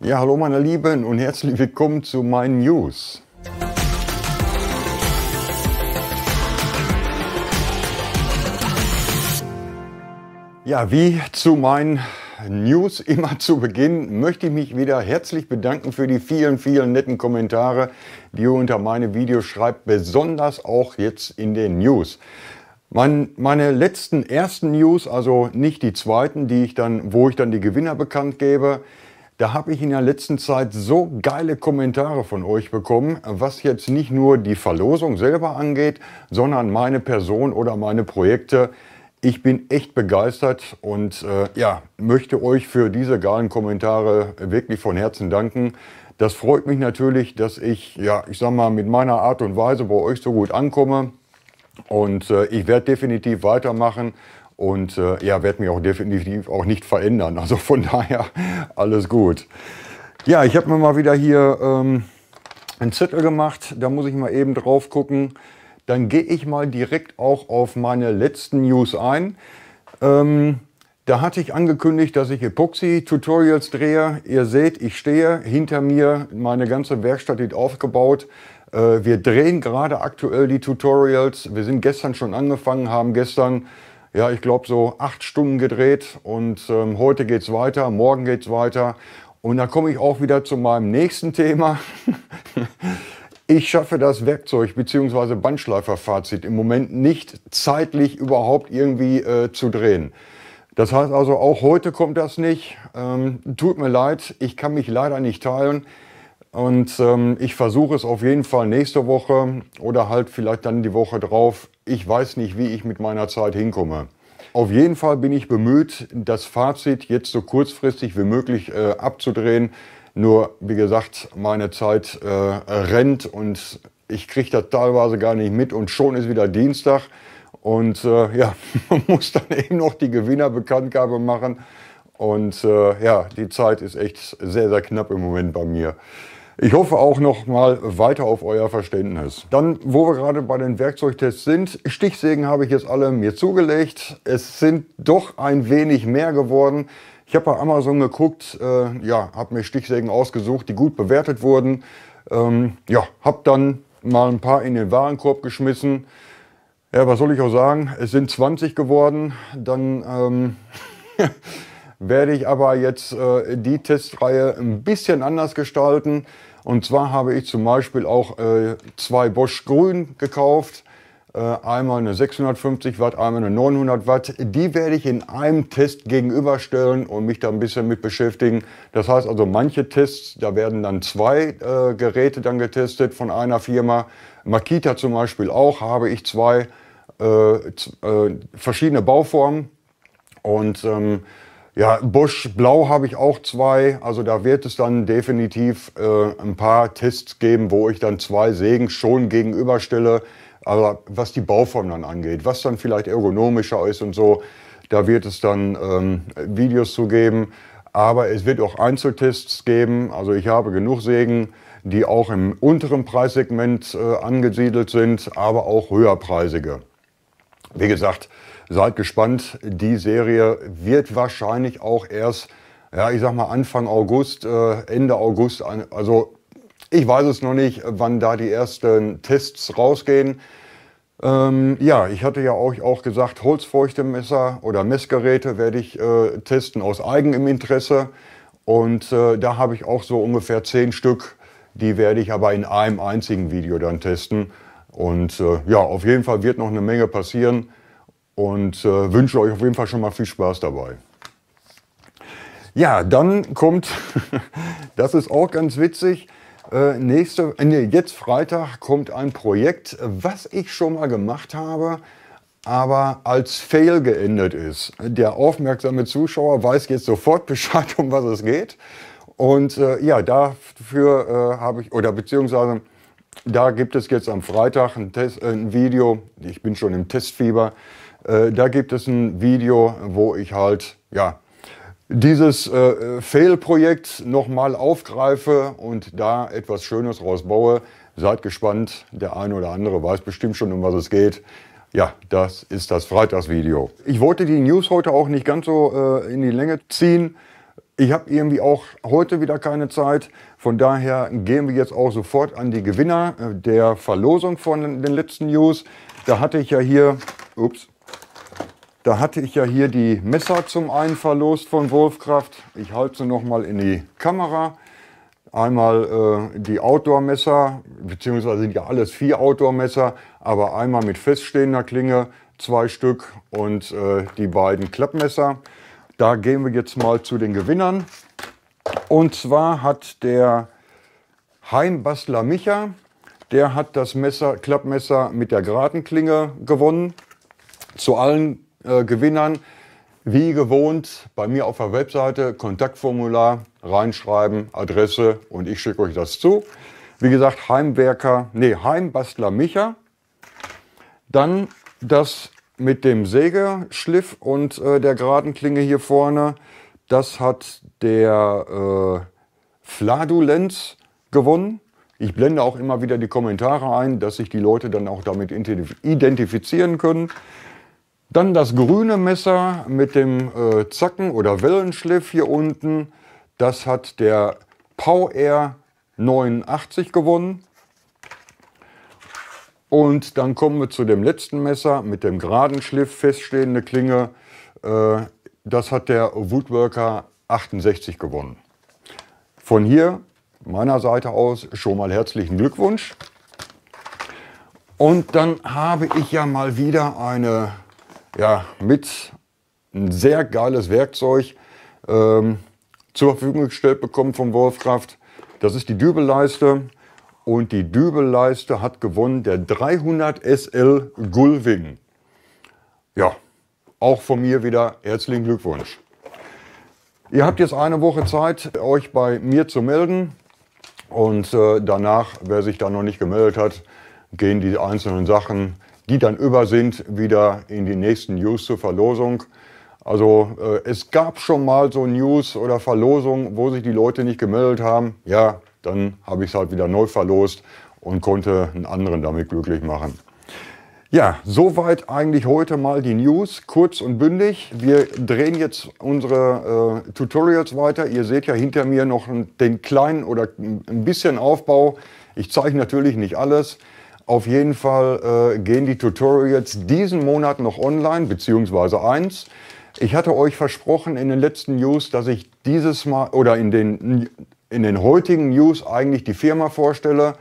Ja, hallo meine Lieben und herzlich willkommen zu meinen News. Ja, wie zu meinen News immer zu Beginn möchte ich mich wieder herzlich bedanken für die vielen, vielen netten Kommentare, die ihr unter meine Videos schreibt, besonders auch jetzt in den News. Mein, meine letzten ersten News, also nicht die zweiten, die ich dann, wo ich dann die Gewinner bekannt gebe, da habe ich in der letzten Zeit so geile Kommentare von euch bekommen, was jetzt nicht nur die Verlosung selber angeht, sondern meine Person oder meine Projekte. Ich bin echt begeistert und äh, ja, möchte euch für diese geilen Kommentare wirklich von Herzen danken. Das freut mich natürlich, dass ich, ja, ich sag mal, mit meiner Art und Weise bei euch so gut ankomme. Und äh, ich werde definitiv weitermachen und äh, ja, werde mich auch definitiv auch nicht verändern. Also von daher alles gut. Ja, ich habe mir mal wieder hier ähm, einen Zettel gemacht. Da muss ich mal eben drauf gucken. Dann gehe ich mal direkt auch auf meine letzten News ein. Ähm, da hatte ich angekündigt, dass ich Epoxy-Tutorials drehe. Ihr seht, ich stehe hinter mir. Meine ganze Werkstatt wird aufgebaut. Äh, wir drehen gerade aktuell die Tutorials. Wir sind gestern schon angefangen, haben gestern ja, ich glaube, so acht Stunden gedreht und ähm, heute es weiter, morgen geht es weiter. Und da komme ich auch wieder zu meinem nächsten Thema. ich schaffe das Werkzeug bzw. Bandschleiferfazit im Moment nicht zeitlich überhaupt irgendwie äh, zu drehen. Das heißt also, auch heute kommt das nicht. Ähm, tut mir leid, ich kann mich leider nicht teilen. Und ähm, ich versuche es auf jeden Fall nächste Woche oder halt vielleicht dann die Woche drauf ich weiß nicht, wie ich mit meiner Zeit hinkomme. Auf jeden Fall bin ich bemüht, das Fazit jetzt so kurzfristig wie möglich äh, abzudrehen. Nur, wie gesagt, meine Zeit äh, rennt und ich kriege das teilweise gar nicht mit und schon ist wieder Dienstag. Und äh, ja, man muss dann eben noch die Gewinnerbekanntgabe machen. Und äh, ja, die Zeit ist echt sehr, sehr knapp im Moment bei mir. Ich hoffe auch noch mal weiter auf euer Verständnis. Dann, wo wir gerade bei den Werkzeugtests sind, Stichsägen habe ich jetzt alle mir zugelegt. Es sind doch ein wenig mehr geworden. Ich habe bei Amazon geguckt, äh, ja, habe mir Stichsägen ausgesucht, die gut bewertet wurden. Ähm, ja, habe dann mal ein paar in den Warenkorb geschmissen. Ja, was soll ich auch sagen? Es sind 20 geworden. Dann ähm, werde ich aber jetzt äh, die Testreihe ein bisschen anders gestalten. Und zwar habe ich zum Beispiel auch äh, zwei Bosch Grün gekauft. Äh, einmal eine 650 Watt, einmal eine 900 Watt. Die werde ich in einem Test gegenüberstellen und mich da ein bisschen mit beschäftigen. Das heißt also, manche Tests, da werden dann zwei äh, Geräte dann getestet von einer Firma. Makita zum Beispiel auch, habe ich zwei äh, äh, verschiedene Bauformen. Und ähm, ja, Busch Blau habe ich auch zwei. Also da wird es dann definitiv äh, ein paar Tests geben, wo ich dann zwei Sägen schon gegenüberstelle. Aber was die Bauform dann angeht, was dann vielleicht ergonomischer ist und so, da wird es dann ähm, Videos zu geben. Aber es wird auch Einzeltests geben. Also ich habe genug Sägen, die auch im unteren Preissegment äh, angesiedelt sind, aber auch höherpreisige. Wie gesagt, seid gespannt. Die Serie wird wahrscheinlich auch erst, ja, ich sag mal Anfang August, äh, Ende August, also ich weiß es noch nicht, wann da die ersten Tests rausgehen. Ähm, ja, ich hatte ja euch auch gesagt, holzfeuchte Messer oder Messgeräte werde ich äh, testen aus eigenem Interesse. Und äh, da habe ich auch so ungefähr zehn Stück. Die werde ich aber in einem einzigen Video dann testen. Und äh, ja, auf jeden Fall wird noch eine Menge passieren und äh, wünsche euch auf jeden Fall schon mal viel Spaß dabei. Ja, dann kommt, das ist auch ganz witzig, äh, nächste, äh, nee, jetzt Freitag kommt ein Projekt, was ich schon mal gemacht habe, aber als Fail geendet ist. Der aufmerksame Zuschauer weiß jetzt sofort Bescheid, um was es geht. Und äh, ja, dafür äh, habe ich, oder beziehungsweise da gibt es jetzt am Freitag ein, Test, äh, ein Video, ich bin schon im Testfieber, äh, da gibt es ein Video, wo ich halt ja, dieses äh, Fail-Projekt nochmal aufgreife und da etwas Schönes rausbaue. Seid gespannt, der eine oder andere weiß bestimmt schon, um was es geht. Ja, das ist das Freitagsvideo. Ich wollte die News heute auch nicht ganz so äh, in die Länge ziehen. Ich habe irgendwie auch heute wieder keine Zeit. Von daher gehen wir jetzt auch sofort an die Gewinner äh, der Verlosung von den letzten News. Da hatte ich ja hier, ups, da hatte ich ja hier die Messer zum einen verlost von Wolfkraft. Ich halte sie nochmal in die Kamera. Einmal äh, die Outdoor-Messer, beziehungsweise sind ja alles vier Outdoor-Messer, aber einmal mit feststehender Klinge, zwei Stück und äh, die beiden Klappmesser. Da gehen wir jetzt mal zu den Gewinnern. Und zwar hat der Heimbastler Micha, der hat das Messer, Klappmesser mit der geraden Klinge gewonnen. Zu allen äh, Gewinnern, wie gewohnt, bei mir auf der Webseite Kontaktformular reinschreiben, Adresse und ich schicke euch das zu. Wie gesagt, Heimwerker, nee, Heimbastler Micha. Dann das mit dem Sägerschliff und äh, der geraden Klinge hier vorne. Das hat der äh, Fladulenz gewonnen. Ich blende auch immer wieder die Kommentare ein, dass sich die Leute dann auch damit identifizieren können. Dann das grüne Messer mit dem äh, Zacken- oder Wellenschliff hier unten. Das hat der Power 89 gewonnen. Und dann kommen wir zu dem letzten Messer mit dem geraden Schliff feststehende Klinge. Äh, das hat der Woodworker 68 gewonnen. Von hier meiner Seite aus schon mal herzlichen Glückwunsch. Und dann habe ich ja mal wieder eine, ja, mit ein sehr geiles Werkzeug ähm, zur Verfügung gestellt bekommen vom Wolfkraft. Das ist die Dübelleiste und die Dübelleiste hat gewonnen der 300 SL Gullwing. Ja, auch von mir wieder herzlichen Glückwunsch. Ihr habt jetzt eine Woche Zeit, euch bei mir zu melden. Und äh, danach, wer sich da noch nicht gemeldet hat, gehen die einzelnen Sachen, die dann über sind, wieder in die nächsten News zur Verlosung. Also äh, es gab schon mal so News oder Verlosungen, wo sich die Leute nicht gemeldet haben. Ja, dann habe ich es halt wieder neu verlost und konnte einen anderen damit glücklich machen. Ja, soweit eigentlich heute mal die News, kurz und bündig. Wir drehen jetzt unsere äh, Tutorials weiter. Ihr seht ja hinter mir noch den kleinen oder ein bisschen Aufbau. Ich zeige natürlich nicht alles. Auf jeden Fall äh, gehen die Tutorials diesen Monat noch online, beziehungsweise eins. Ich hatte euch versprochen in den letzten News, dass ich dieses Mal oder in den in den heutigen News eigentlich die Firma vorstelle.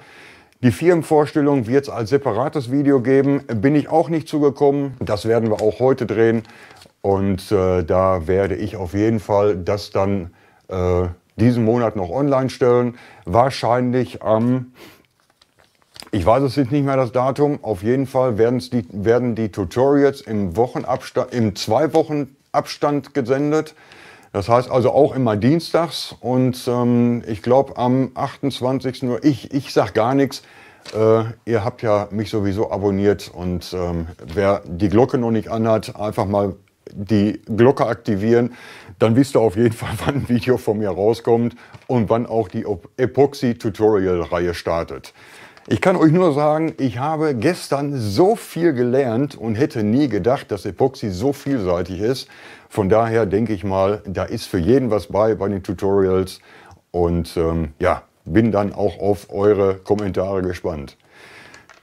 Die Firmenvorstellung wird es als separates Video geben. Bin ich auch nicht zugekommen. Das werden wir auch heute drehen. Und äh, da werde ich auf jeden Fall das dann äh, diesen Monat noch online stellen. Wahrscheinlich am, ähm, ich weiß es jetzt nicht mehr das Datum, auf jeden Fall werden die, werden die Tutorials im, im Zwei-Wochen-Abstand gesendet. Das heißt also auch immer dienstags und ähm, ich glaube am 28. Uhr, ich, ich sag gar nichts. Äh, ihr habt ja mich sowieso abonniert und ähm, wer die Glocke noch nicht anhat, einfach mal die Glocke aktivieren. Dann wisst ihr auf jeden Fall, wann ein Video von mir rauskommt und wann auch die Epoxy-Tutorial-Reihe startet. Ich kann euch nur sagen, ich habe gestern so viel gelernt und hätte nie gedacht, dass Epoxy so vielseitig ist. Von daher denke ich mal, da ist für jeden was bei bei den Tutorials. Und ähm, ja, bin dann auch auf eure Kommentare gespannt.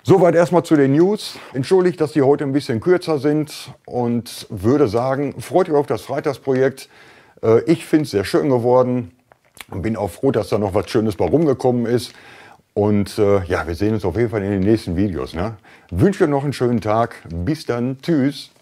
Soweit erstmal zu den News. Entschuldigt, dass die heute ein bisschen kürzer sind und würde sagen, freut euch auf das Freitagsprojekt. Äh, ich finde es sehr schön geworden und bin auch froh, dass da noch was Schönes bei rumgekommen ist. Und äh, ja, wir sehen uns auf jeden Fall in den nächsten Videos. Ne? Wünsche euch noch einen schönen Tag. Bis dann. Tschüss.